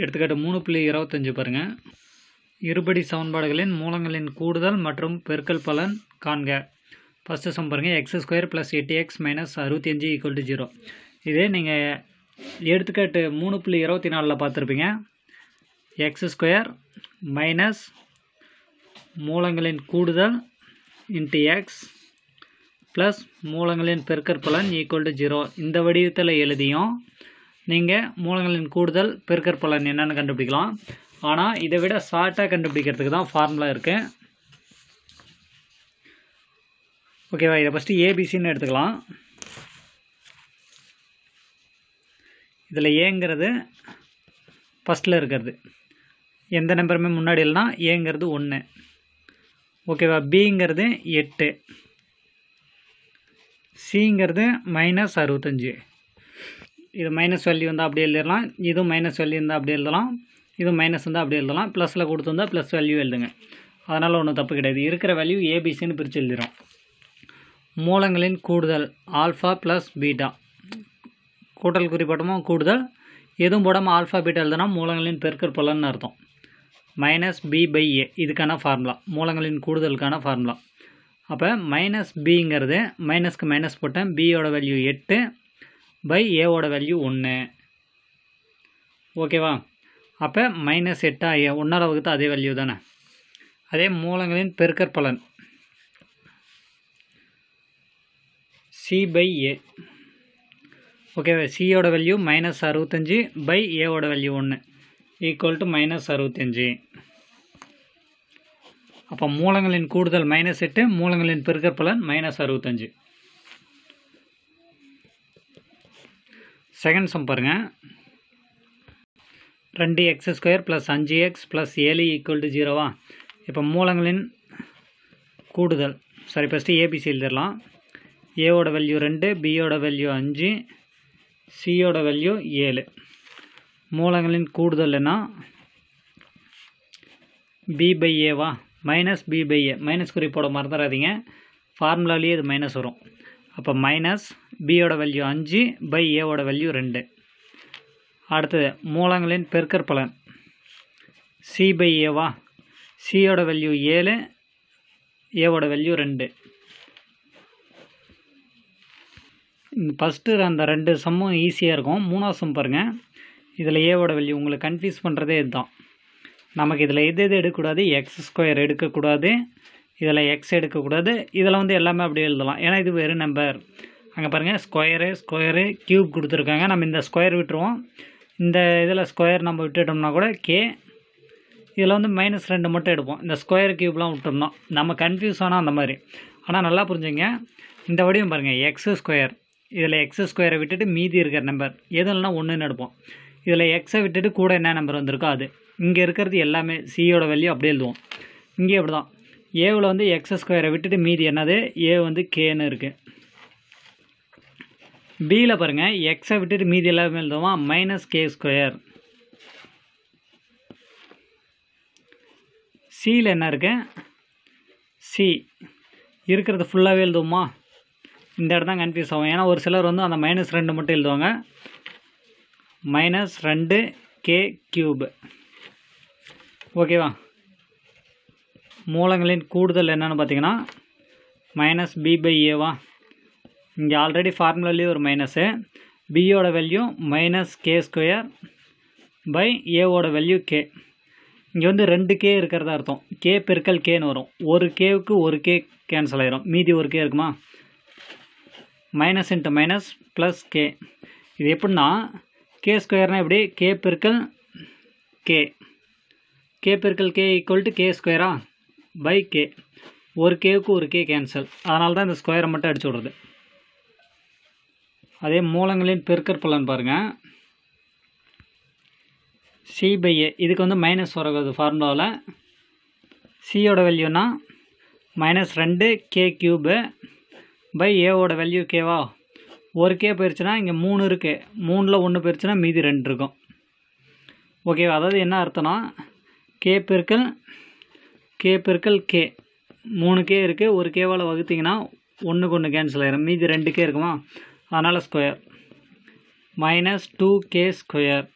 எடுத்துக்காட்டு மூணு புள்ளி இருபத்தஞ்சு பாருங்கள் இருபடி சமன்பாடுகளின் மூலங்களின் கூடுதல் மற்றும் பெருக்கல் பலன் காண்க ஃபஸ்ட்டு சம் பாருங்கள் எக்ஸ் ஸ்கொயர் ப்ளஸ் எட்டு எக்ஸ் மைனஸ் அறுபத்தி அஞ்சு ஈக்குவல் டு ஜீரோ இதே நீங்கள் எடுத்துக்காட்டு மூணு புள்ளி இருபத்தி நாலில் பார்த்துருப்பீங்க எக்ஸ் ஸ்கொயர் மைனஸ் மூலங்களின் கூடுதல் இன்ட்டு எக்ஸ் ப்ளஸ் மூலங்களின் பெருக்கற்பலன் ஈக்குவல் டு ஜீரோ இந்த வடிவத்தில் எழுதியும் நீங்கள் மூலங்களின் கூடுதல் பெருக்கற் பலன் என்னென்னு கண்டுபிடிக்கலாம் ஆனால் இதை விட ஷார்ட்டாக கண்டுபிடிக்கிறதுக்கு தான் ஃபார்முலா இருக்குது ஓகேவா இதை ஃபஸ்ட்டு ஏபிசின்னு எடுத்துக்கலாம் இதில் ஏங்கிறது ஃபஸ்ட்டில் இருக்கிறது எந்த நம்பருமே முன்னாடி இல்லைனா ஏங்கிறது ஒன்று ஓகேவா பிங்கிறது எட்டு சிங்கிறது மைனஸ் அறுபத்தஞ்சு இது மைனஸ் வேல்யூ இருந்தால் அப்படி எழுதிடலாம் இதுவும் மைனஸ் வேல்யூ இருந்தால் அப்படி எழுதலாம் இதுவும் மைனஸ் இருந்தால் அப்படி எழுதலாம் ப்ளஸில் கொடுத்துருந்தா ப்ளஸ் வேல்யூ எழுதுங்க அதனால் ஒன்றும் தப்பு கிடையாது இருக்கிற வேல்யூ ஏபிசின்னு பிரித்து எழுதிடும் மூலங்களின் கூடுதல் ஆல்ஃபா ப்ளஸ் பீட்டா கூட்டல் குறிப்பிட்டமோ கூடுதல் எதுவும் போடாமல் ஆல்ஃபா பீட்டா எழுதுனா மூலங்களின் பெருக்கர் பலன்னு அர்த்தம் மைனஸ் பி பை ஏ இதுக்கான ஃபார்முலா மூலங்களின் கூடுதலுக்கான ஃபார்முலா அப்போ மைனஸ் பிங்கிறது மைனஸ்க்கு மைனஸ் போட்டேன் பியோட வேல்யூ எட்டு பை ஏவோட வேல்யூ ஒன்று ஓகேவா அப்போ மைனஸ் எட்டாக ஏ ஒன்றால் வகுத்து அதே வேல்யூ தானே அதே மூலங்களின் பெருக்கற் பலன் சி பை ஏ ஓகேவா சியோட வேல்யூ மைனஸ் அறுபத்தஞ்சி பை ஏவோட வேல்யூ ஒன்று ஈக்குவல் டு மைனஸ் அறுபத்தஞ்சி அப்போ மூலங்களின் கூடுதல் மைனஸ் எட்டு மூலங்களின் பெருக்கற் பலன் மைனஸ் அறுபத்தஞ்சு செகண்ட் சம் பாருங்கள் ரெண்டு எக்ஸ் ஸ்கொயர் ப்ளஸ் அஞ்சு எக்ஸ் ப்ளஸ் ஏழு ஈக்குவல் டு ஜீரோவா இப்போ மூலங்களின் கூடுதல் சாரி ஃபஸ்ட்டு ஏபிசி எழுதிடலாம் ஏவோட வேல்யூ ரெண்டு பியோட வேல்யூ அஞ்சு சியோட வேல்யூ ஏழு மூலங்களின் கூடுதல்னா பி பை ஏவா minus b by a minus குறிப்போட மறந்துடாதீங்க ஃபார்முலாலேயே இது மைனஸ் வரும் அப்போ மைனஸ் பியோட வேல்யூ அஞ்சு பை ஏவோட வேல்யூ ரெண்டு அடுத்தது மூலங்களின் பெருக்கற் பலன் சி பை ஏவா சியோட வேல்யூ ஏழு ஏவோட வேல்யூ ரெண்டு ஃபஸ்ட்டு அந்த ரெண்டு சம்மும் ஈஸியாக இருக்கும் மூணாவது சம் பாருங்கள் இதில் ஏவோட வேல்யூ உங்களுக்கு கன்ஃபியூஸ் பண்ணுறதே இதுதான் நமக்கு இதில் எது எது எடுக்கக்கூடாது எக்ஸ் ஸ்கொயர் எடுக்கக்கூடாது இதில் எக்ஸ் எடுக்கக்கூடாது இதில் வந்து எல்லாமே அப்படியே எழுதலாம் ஏன்னா இது வெறும் நம்பர் அங்கே பாருங்கள் ஸ்கொயரு ஸ்கொயரு க்யூப் கொடுத்துருக்காங்க நம்ம இந்த ஸ்கொயர் விட்டுருவோம் இந்த இதில் ஸ்கொயர் நம்ம விட்டுட்டோம்னா கூட கே இதில் வந்து மைனஸ் ரெண்டு மட்டும் எடுப்போம் இந்த ஸ்கொயர் க்யூப்லாம் விட்டுருந்தோம் நம்ம கன்ஃபியூஸ் ஆனால் அந்த மாதிரி ஆனால் நல்லா புரிஞ்சுங்க இந்த வடிவம் பாருங்கள் எக்ஸு ஸ்கொயர் இதில் எக்ஸு ஸ்கொயரை விட்டுட்டு மீதி இருக்கிற நம்பர் எது இல்லைன்னா ஒன்றுன்னு எடுப்போம் இதில் எக்ஸை விட்டுட்டு கூட என்ன நம்பர் வந்திருக்கோ அது இங்கே இருக்கிறது எல்லாமே சியோட வேல்யூ அப்படியே எழுதுவோம் இங்கே அப்படி தான் ஏவில் வந்து எக்ஸ் ஸ்கொயரை விட்டுட்டு மீதி என்னது ஏ வந்து கேன்னு இருக்குது பியில் பாருங்கள் எக்ஸை விட்டுட்டு மீதி எல்லாமே எழுதுவோமா மைனஸ் கே ஸ்கொயர் சியில் என்ன இருக்குது சி இருக்கிறது ஃபுல்லாகவே எழுதுவோமா இந்த இடம் தான் கன்ஃபியூஸ் ஆகும் ஏன்னா ஒரு சிலர் வந்து அந்த மைனஸ் ரெண்டு மட்டும் எழுதுவாங்க மைனஸ் ரெண்டு கே கியூப் ஓகேவா மூலங்களின் கூடுதல் என்னென்னு பார்த்தீங்கன்னா மைனஸ் பி பை ஏவா இங்கே ஆல்ரெடி ஃபார்முலாலேயே ஒரு மைனஸு பியோட value minus k square by ஏவோட வேல்யூ கே இங்கே வந்து ரெண்டு கே இருக்கிறதா அர்த்தம் கே பெருக்கல் கேன்னு வரும் ஒரு கேவுக்கு ஒரு கே கேன்சல் ஆகிரும் மீதி ஒரு கே இருக்குமா minus into minus plus k இது எப்படின்னா கே ஸ்கொயர்னால் எப்படி கே பெருக்கல் கே கே பெருக்கல் கே ஈக்குவல் டு கே ஸ்கொயரா பை கே ஒரு கேவுக்கு ஒரு கே கேன்சல் அதனால தான் இந்த ஸ்கொயரை மட்டும் அடிச்சு விடுறது அதே மூலங்களின் பெருக்கற் பலன் பாருங்கள் சி பை ஏ இதுக்கு வந்து மைனஸ் வரக்கூடாது ஃபார்முலாவில் சியோட வேல்யூனா மைனஸ் ரெண்டு கே க்யூபு பை ஏவோட வேல்யூ கேவா ஒரு கே போயிடுச்சுன்னா இங்கே மூணு இருக்குது மூணில் ஒன்று போயிடுச்சுன்னா மீதி ரெண்டு இருக்கும் ஓகேவா அதாவது என்ன அர்த்தம்னா கே பெருக்கள் கே பெருக்கல் கே மூணு கே இருக்குது ஒரு கேவால் வகுத்திங்கன்னா ஒன்றுக்கு ஒன்று கேன்சல் ஆயிரும் மீதி ரெண்டு கே இருக்குமா அதனால் square minus two k square